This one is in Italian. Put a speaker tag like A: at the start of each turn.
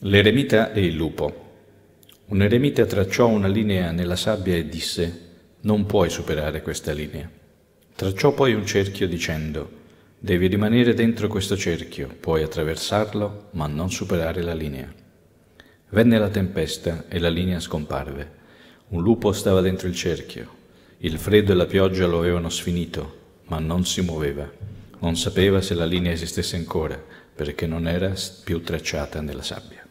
A: L'eremita e il lupo. Un eremita tracciò una linea nella sabbia e disse, non puoi superare questa linea. Tracciò poi un cerchio dicendo, devi rimanere dentro questo cerchio, puoi attraversarlo, ma non superare la linea. Venne la tempesta e la linea scomparve. Un lupo stava dentro il cerchio. Il freddo e la pioggia lo avevano sfinito, ma non si muoveva. Non sapeva se la linea esistesse ancora, perché non era più tracciata nella sabbia.